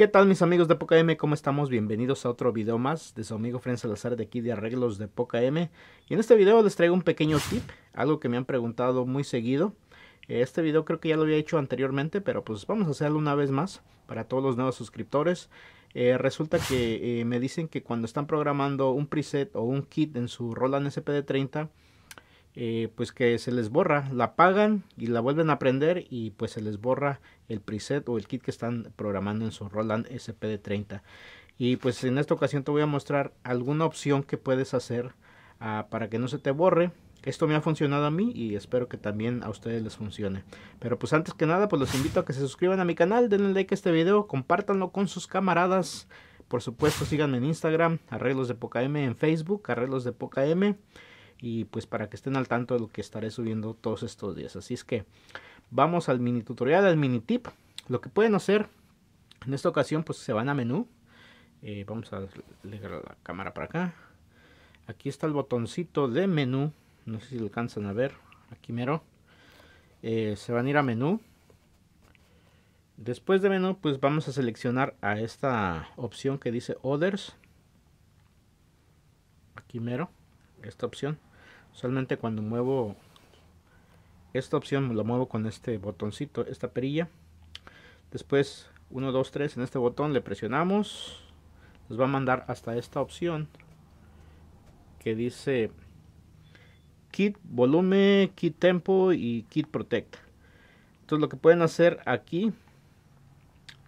¿Qué tal mis amigos de Poca M? ¿Cómo estamos? Bienvenidos a otro video más de su amigo Fren Salazar de aquí de Arreglos de Poca M. Y en este video les traigo un pequeño tip, algo que me han preguntado muy seguido. Este video creo que ya lo había hecho anteriormente, pero pues vamos a hacerlo una vez más para todos los nuevos suscriptores. Eh, resulta que eh, me dicen que cuando están programando un preset o un kit en su Roland SPD30, eh, pues que se les borra, la pagan y la vuelven a prender y pues se les borra el preset o el kit que están programando en su Roland SPD30. Y pues en esta ocasión te voy a mostrar alguna opción que puedes hacer ah, para que no se te borre. Esto me ha funcionado a mí y espero que también a ustedes les funcione. Pero pues antes que nada, pues los invito a que se suscriban a mi canal, denle like a este video, compártanlo con sus camaradas. Por supuesto, síganme en Instagram, Arreglos de Poca M en Facebook, Arreglos de Poca M y pues para que estén al tanto de lo que estaré subiendo todos estos días. Así es que vamos al mini tutorial, al mini tip. Lo que pueden hacer en esta ocasión pues se van a menú. Eh, vamos a leer la cámara para acá. Aquí está el botoncito de menú. No sé si lo alcanzan a ver. Aquí mero. Eh, se van a ir a menú. Después de menú pues vamos a seleccionar a esta opción que dice Others. Aquí mero. Esta opción Solamente cuando muevo esta opción lo muevo con este botoncito, esta perilla. Después 1, 2, 3 en este botón le presionamos. Nos va a mandar hasta esta opción que dice Kit Volumen, Kit Tempo y Kit Protect. Entonces lo que pueden hacer aquí,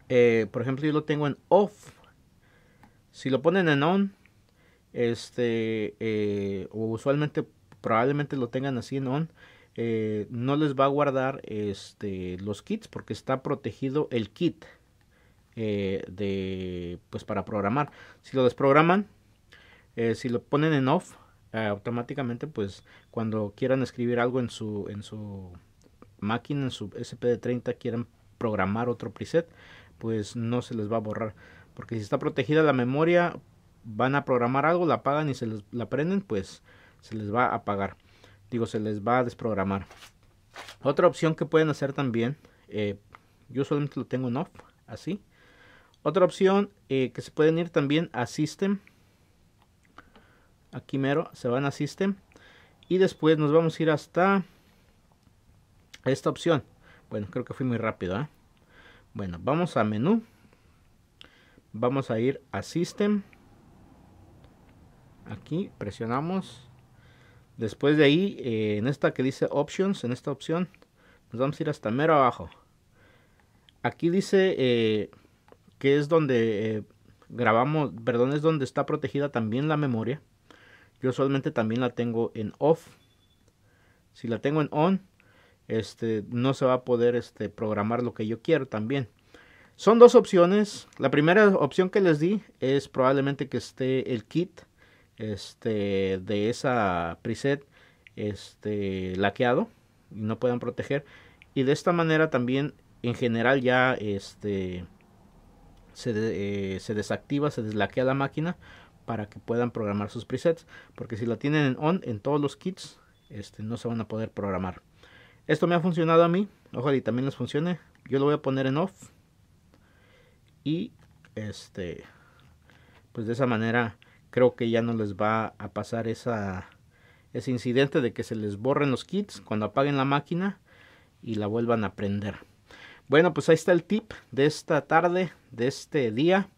eh, por ejemplo yo lo tengo en Off. Si lo ponen en On, este, eh, o usualmente probablemente lo tengan así en eh, on, no les va a guardar este, los kits porque está protegido el kit eh, de, pues para programar. Si lo desprograman, eh, si lo ponen en off, automáticamente pues cuando quieran escribir algo en su, en su máquina, en su SPD30, quieran programar otro preset, pues no se les va a borrar. Porque si está protegida la memoria, van a programar algo, la apagan y se les, la prenden, pues se les va a apagar. Digo, se les va a desprogramar. Otra opción que pueden hacer también, eh, yo solamente lo tengo en off, así. Otra opción eh, que se pueden ir también a System. Aquí mero, se van a System. Y después nos vamos a ir hasta esta opción. Bueno, creo que fui muy rápido. ¿eh? Bueno, vamos a menú. Vamos a ir a System. Aquí presionamos Después de ahí, eh, en esta que dice Options, en esta opción, nos vamos a ir hasta mero abajo. Aquí dice eh, que es donde eh, grabamos, perdón, es donde está protegida también la memoria. Yo usualmente también la tengo en off. Si la tengo en on, este, no se va a poder este, programar lo que yo quiero también. Son dos opciones. La primera opción que les di es probablemente que esté el kit este, de esa preset este, laqueado y no puedan proteger. Y de esta manera también en general ya este, se, eh, se desactiva, se deslaquea la máquina para que puedan programar sus presets. Porque si la tienen en on en todos los kits, este, no se van a poder programar. Esto me ha funcionado a mí. Ojalá y también les funcione. Yo lo voy a poner en off. Y este, pues de esa manera creo que ya no les va a pasar esa, ese incidente de que se les borren los kits cuando apaguen la máquina y la vuelvan a prender. Bueno, pues ahí está el tip de esta tarde, de este día.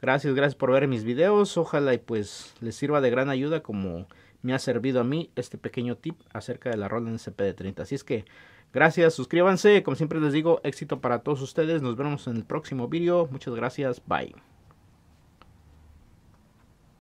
Gracias, gracias por ver mis videos. Ojalá y pues les sirva de gran ayuda como me ha servido a mí este pequeño tip acerca de la Roland spd 30 Así es que gracias, suscríbanse. Como siempre les digo, éxito para todos ustedes. Nos vemos en el próximo video. Muchas gracias, bye.